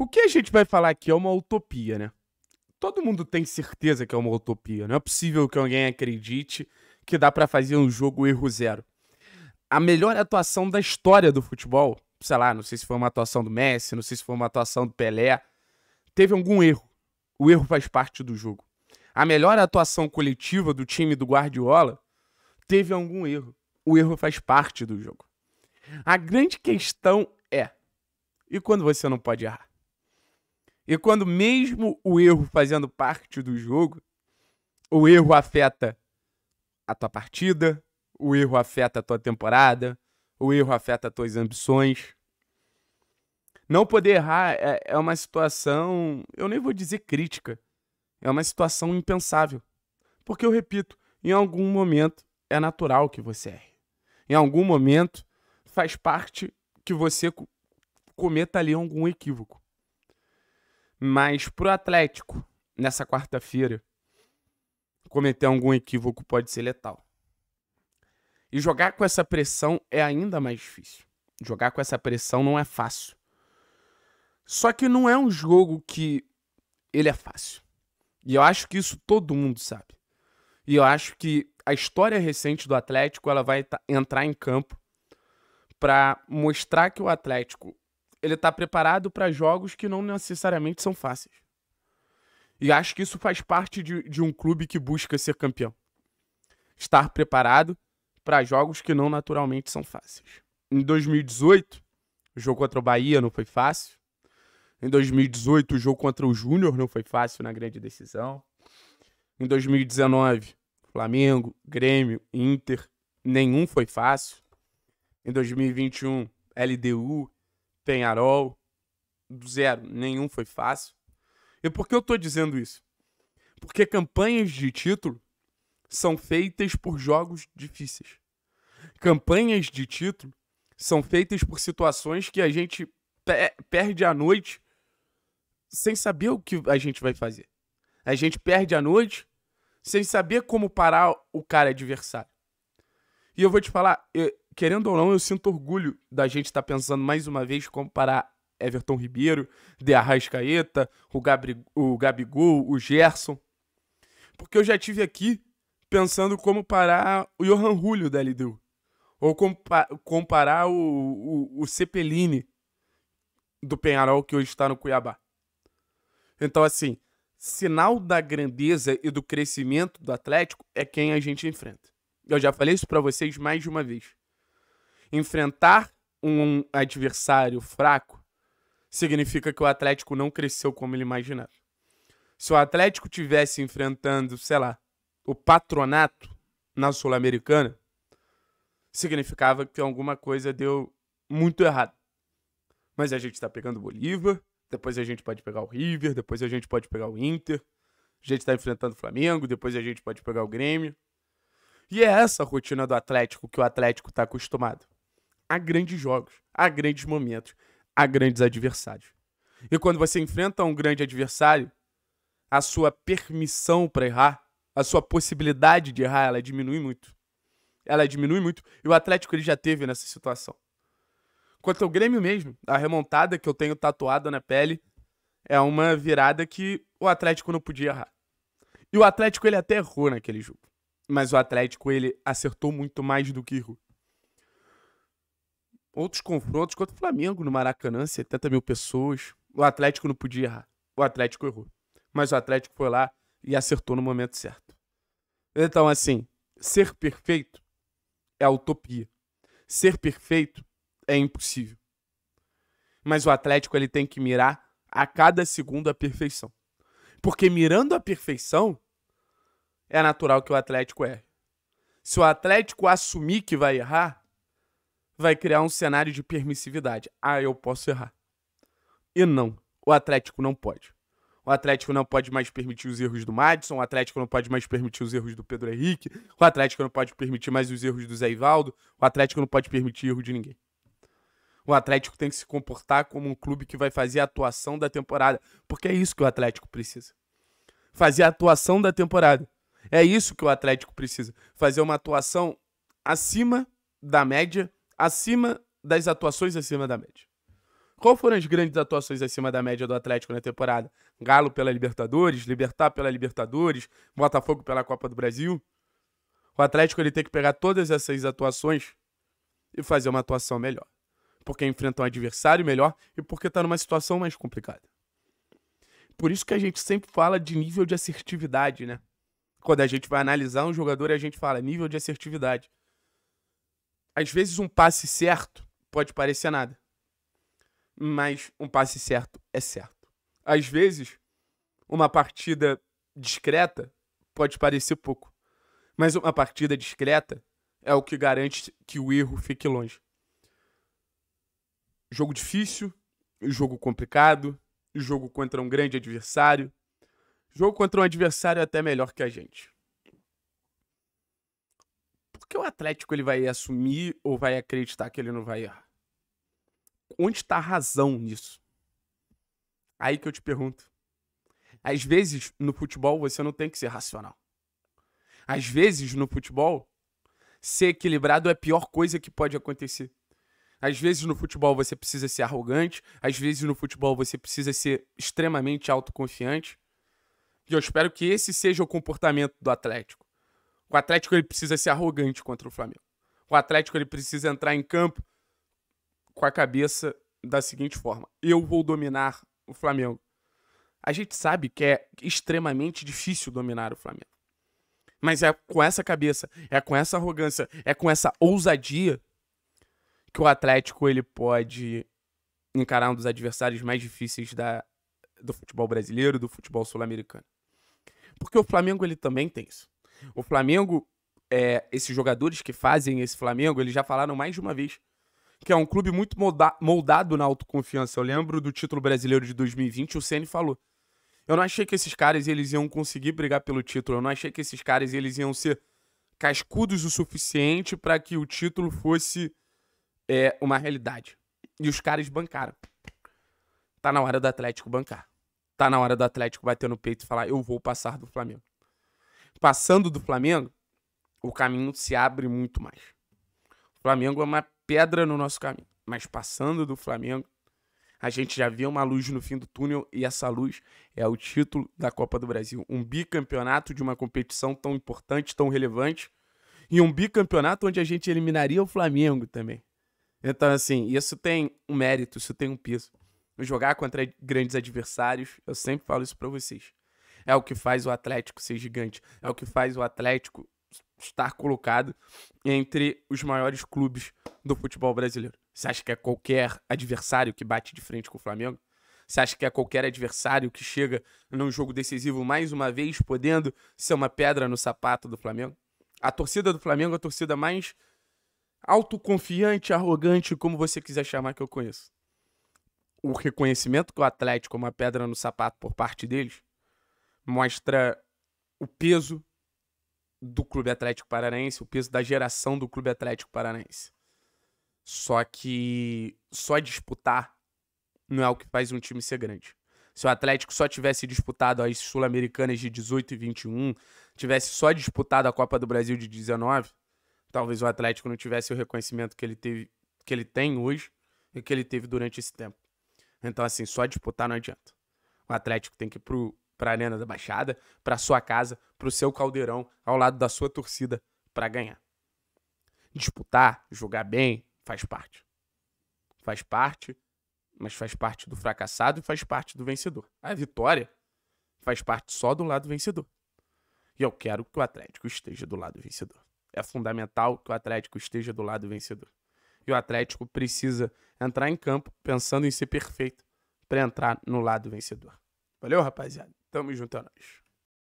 O que a gente vai falar aqui é uma utopia, né? Todo mundo tem certeza que é uma utopia. Não é possível que alguém acredite que dá para fazer um jogo erro zero. A melhor atuação da história do futebol, sei lá, não sei se foi uma atuação do Messi, não sei se foi uma atuação do Pelé, teve algum erro. O erro faz parte do jogo. A melhor atuação coletiva do time do Guardiola teve algum erro. O erro faz parte do jogo. A grande questão é: e quando você não pode errar? E quando mesmo o erro fazendo parte do jogo, o erro afeta a tua partida, o erro afeta a tua temporada, o erro afeta as tuas ambições. Não poder errar é, é uma situação, eu nem vou dizer crítica, é uma situação impensável. Porque eu repito, em algum momento é natural que você erre. Em algum momento faz parte que você cometa ali algum equívoco. Mas pro Atlético, nessa quarta-feira, cometer algum equívoco pode ser letal. E jogar com essa pressão é ainda mais difícil. Jogar com essa pressão não é fácil. Só que não é um jogo que ele é fácil. E eu acho que isso todo mundo sabe. E eu acho que a história recente do Atlético, ela vai tá, entrar em campo para mostrar que o Atlético ele tá preparado para jogos que não necessariamente são fáceis. E acho que isso faz parte de, de um clube que busca ser campeão. Estar preparado para jogos que não naturalmente são fáceis. Em 2018, o jogo contra o Bahia não foi fácil. Em 2018, o jogo contra o Júnior não foi fácil na grande decisão. Em 2019, Flamengo, Grêmio, Inter, nenhum foi fácil. Em 2021, LDU, Penharol, do zero, nenhum foi fácil. E por que eu tô dizendo isso? Porque campanhas de título são feitas por jogos difíceis. Campanhas de título são feitas por situações que a gente perde a noite sem saber o que a gente vai fazer. A gente perde a noite sem saber como parar o cara adversário. E eu vou te falar, eu, querendo ou não, eu sinto orgulho da gente estar tá pensando mais uma vez comparar Everton Ribeiro, De Arrascaeta, o, Gabri, o Gabigol, o Gerson. Porque eu já tive aqui pensando como parar o Johan Julio da LDU. Ou compa comparar o, o, o Cepelini do Penharol, que hoje está no Cuiabá. Então, assim, sinal da grandeza e do crescimento do Atlético é quem a gente enfrenta. Eu já falei isso para vocês mais de uma vez enfrentar um adversário fraco significa que o Atlético não cresceu como ele imaginava. Se o Atlético tivesse enfrentando, sei lá, o Patronato na Sul-Americana, significava que alguma coisa deu muito errado. Mas a gente está pegando o Bolívar, depois a gente pode pegar o River, depois a gente pode pegar o Inter, a gente está enfrentando o Flamengo, depois a gente pode pegar o Grêmio. E é essa a rotina do Atlético que o Atlético está acostumado a grandes jogos, a grandes momentos, a grandes adversários. E quando você enfrenta um grande adversário, a sua permissão para errar, a sua possibilidade de errar, ela diminui muito. Ela diminui muito e o Atlético ele já teve nessa situação. Quanto ao Grêmio mesmo, a remontada que eu tenho tatuada na pele é uma virada que o Atlético não podia errar. E o Atlético ele até errou naquele jogo, mas o Atlético ele acertou muito mais do que errou outros confrontos contra o Flamengo no Maracanã, 70 mil pessoas. O Atlético não podia errar. O Atlético errou. Mas o Atlético foi lá e acertou no momento certo. Então, assim, ser perfeito é a utopia. Ser perfeito é impossível. Mas o Atlético ele tem que mirar a cada segundo a perfeição. Porque mirando a perfeição, é natural que o Atlético erre. Se o Atlético assumir que vai errar, vai criar um cenário de permissividade. Ah, eu posso errar. E não, o Atlético não pode. O Atlético não pode mais permitir os erros do Madison, o Atlético não pode mais permitir os erros do Pedro Henrique, o Atlético não pode permitir mais os erros do Zé Ivaldo, o Atlético não pode permitir erro de ninguém. O Atlético tem que se comportar como um clube que vai fazer a atuação da temporada, porque é isso que o Atlético precisa. Fazer a atuação da temporada. É isso que o Atlético precisa. Fazer uma atuação acima da média acima das atuações acima da média. Qual foram as grandes atuações acima da média do Atlético na temporada? Galo pela Libertadores, Libertar pela Libertadores, Botafogo pela Copa do Brasil. O Atlético ele tem que pegar todas essas atuações e fazer uma atuação melhor. Porque enfrenta um adversário melhor e porque está numa situação mais complicada. Por isso que a gente sempre fala de nível de assertividade, né? Quando a gente vai analisar um jogador, a gente fala nível de assertividade. Às vezes um passe certo pode parecer nada. Mas um passe certo é certo. Às vezes, uma partida discreta pode parecer pouco. Mas uma partida discreta é o que garante que o erro fique longe. Jogo difícil, jogo complicado, jogo contra um grande adversário, jogo contra um adversário até melhor que a gente. Por que o Atlético ele vai assumir ou vai acreditar que ele não vai errar? Onde está a razão nisso? Aí que eu te pergunto. Às vezes, no futebol, você não tem que ser racional. Às vezes, no futebol, ser equilibrado é a pior coisa que pode acontecer. Às vezes no futebol você precisa ser arrogante, às vezes no futebol você precisa ser extremamente autoconfiante. E eu espero que esse seja o comportamento do Atlético. O Atlético ele precisa ser arrogante contra o Flamengo. O Atlético ele precisa entrar em campo com a cabeça da seguinte forma: eu vou dominar o Flamengo. A gente sabe que é extremamente difícil dominar o Flamengo. Mas é com essa cabeça, é com essa arrogância, é com essa ousadia que o Atlético ele pode encarar um dos adversários mais difíceis da, do futebol brasileiro, do futebol sul-americano. Porque o Flamengo ele também tem isso. O Flamengo, é, esses jogadores que fazem esse Flamengo, eles já falaram mais de uma vez que é um clube muito molda moldado na autoconfiança. Eu lembro do título brasileiro de 2020, o Ceni falou. Eu não achei que esses caras eles iam conseguir brigar pelo título. Eu não achei que esses caras eles iam ser cascudos o suficiente para que o título fosse é, uma realidade. E os caras bancaram. Tá na hora do Atlético bancar. Tá na hora do Atlético bater no peito e falar: eu vou passar do Flamengo passando do Flamengo, o caminho se abre muito mais. O Flamengo é uma pedra no nosso caminho, mas passando do Flamengo, a gente já vê uma luz no fim do túnel e essa luz é o título da Copa do Brasil. Um bicampeonato de uma competição tão importante, tão relevante e um bicampeonato onde a gente eliminaria o Flamengo também. Então, assim, isso tem um mérito, isso tem um peso. Jogar contra grandes adversários, eu sempre falo isso para vocês. É o que faz o Atlético ser gigante. É o que faz o Atlético estar colocado entre os maiores clubes do futebol brasileiro. Você acha que é qualquer adversário que bate de frente com o Flamengo? Você acha que é qualquer adversário que chega num jogo decisivo mais uma vez, podendo ser uma pedra no sapato do Flamengo? A torcida do Flamengo é a torcida mais autoconfiante, arrogante, como você quiser chamar que eu conheço. O reconhecimento que o Atlético é uma pedra no sapato por parte deles mostra o peso do Clube Atlético Paranaense, o peso da geração do Clube Atlético Paranaense. Só que só disputar não é o que faz um time ser grande. Se o Atlético só tivesse disputado as Sul-Americanas de 18 e 21, tivesse só disputado a Copa do Brasil de 19, talvez o Atlético não tivesse o reconhecimento que ele, teve, que ele tem hoje e que ele teve durante esse tempo. Então, assim, só disputar não adianta. O Atlético tem que ir pro, para a Arena da Baixada, para sua casa, para o seu caldeirão, ao lado da sua torcida, para ganhar. Disputar, jogar bem, faz parte. Faz parte, mas faz parte do fracassado e faz parte do vencedor. A vitória faz parte só do lado vencedor. E eu quero que o Atlético esteja do lado vencedor. É fundamental que o Atlético esteja do lado vencedor. E o Atlético precisa entrar em campo pensando em ser perfeito para entrar no lado vencedor. Valeu, rapaziada. Tamo junto a é nós.